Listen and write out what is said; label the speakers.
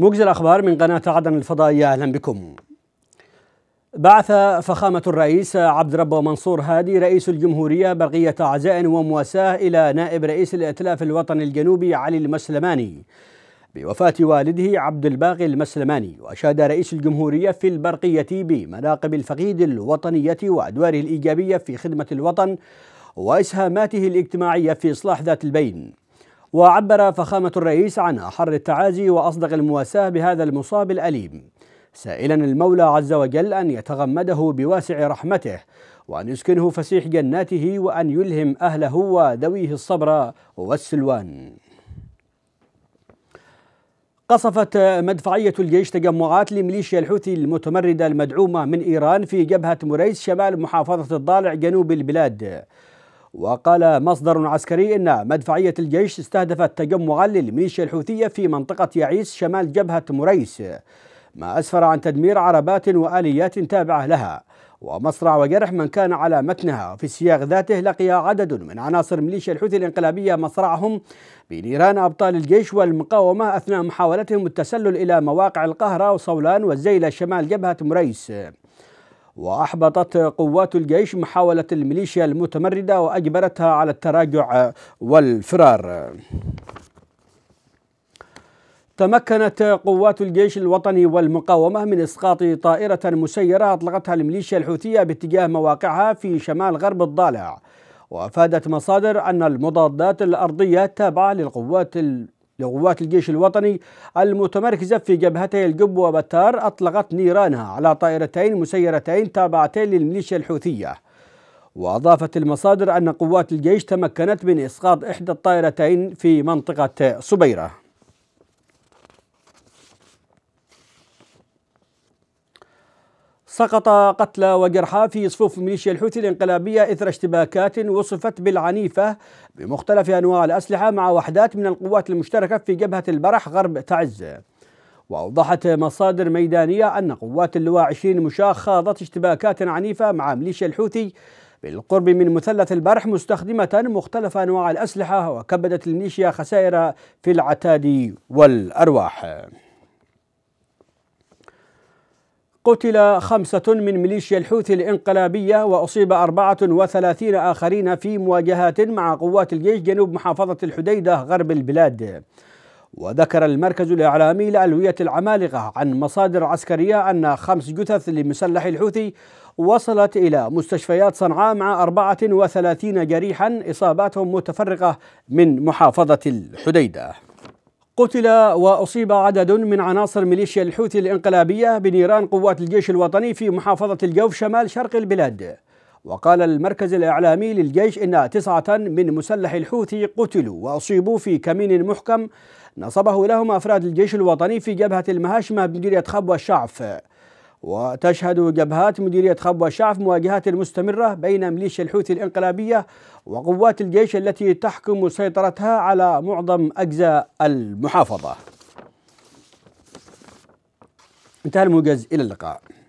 Speaker 1: موجز الأخبار من قناة عدن الفضائية أهلا بكم بعث فخامة الرئيس عبد ربه منصور هادي رئيس الجمهورية بقية عزاء ومواساة إلى نائب رئيس الائتلاف الوطني الجنوبي علي المسلماني بوفاة والده عبد الباقي المسلماني وأشاد رئيس الجمهورية في البرقية بمناقب الفقيد الوطنية وأدواره الإيجابية في خدمة الوطن وإسهاماته الاجتماعية في إصلاح ذات البين وعبر فخامة الرئيس عن أحر التعازي وأصدق المواساة بهذا المصاب الأليم سائلا المولى عز وجل أن يتغمده بواسع رحمته وأن يسكنه فسيح جناته وأن يلهم أهله وذويه الصبر والسلوان قصفت مدفعية الجيش تجمعات لميليشيا الحوثي المتمردة المدعومة من إيران في جبهة مريس شمال محافظة الضالع جنوب البلاد وقال مصدر عسكري أن مدفعية الجيش استهدفت تجمعا للميليشيا الحوثية في منطقة يعيس شمال جبهة مريس ما أسفر عن تدمير عربات وآليات تابعة لها ومصرع وجرح من كان على متنها في السياق ذاته لقي عدد من عناصر ميليشيا الحوثي الانقلابية مصرعهم بنيران أبطال الجيش والمقاومة أثناء محاولتهم التسلل إلى مواقع القهرة وصولان والزيلة شمال جبهة مريس وأحبطت قوات الجيش محاولة الميليشيا المتمردة وأجبرتها على التراجع والفرار تمكنت قوات الجيش الوطني والمقاومة من إسقاط طائرة مسيرة أطلقتها الميليشيا الحوثية باتجاه مواقعها في شمال غرب الضالع وأفادت مصادر أن المضادات الأرضية التابعة للقوات لقوات الجيش الوطني المتمركزة في جبهتي القب وبتار أطلقت نيرانها على طائرتين مسيرتين تابعتين للميليشيا الحوثية وأضافت المصادر أن قوات الجيش تمكنت من إسقاط إحدى الطائرتين في منطقة صبيرة سقط قتلى وجرحى في صفوف ميليشيا الحوثي الانقلابية إثر اشتباكات وصفت بالعنيفة بمختلف أنواع الأسلحة مع وحدات من القوات المشتركة في جبهة البرح غرب تعز وأوضحت مصادر ميدانية أن قوات اللواء 20 مشاة خاضت اشتباكات عنيفة مع ميليشيا الحوثي بالقرب من مثلث البرح مستخدمة مختلف أنواع الأسلحة وكبدت الميليشيا خسائر في العتاد والأرواح قتل خمسة من ميليشيا الحوثي الانقلابية وأصيب 34 آخرين في مواجهات مع قوات الجيش جنوب محافظة الحديدة غرب البلاد وذكر المركز الإعلامي لألوية العمالقة عن مصادر عسكرية أن خمس جثث لمسلح الحوثي وصلت إلى مستشفيات صنعاء مع 34 جريحا إصاباتهم متفرقة من محافظة الحديدة قتل وأصيب عدد من عناصر ميليشيا الحوثي الانقلابية بنيران قوات الجيش الوطني في محافظة الجوف شمال شرق البلاد وقال المركز الإعلامي للجيش إن تسعة من مسلح الحوثي قتلوا وأصيبوا في كمين محكم نصبه لهم أفراد الجيش الوطني في جبهة المهاشمة بمديرية خبوة الشعف وتشهد جبهات مديرية خبوة شعف مواجهات مستمرة بين ميليشيا الحوثي الانقلابية وقوات الجيش التي تحكم سيطرتها على معظم أجزاء المحافظة انتهى الموجز إلى اللقاء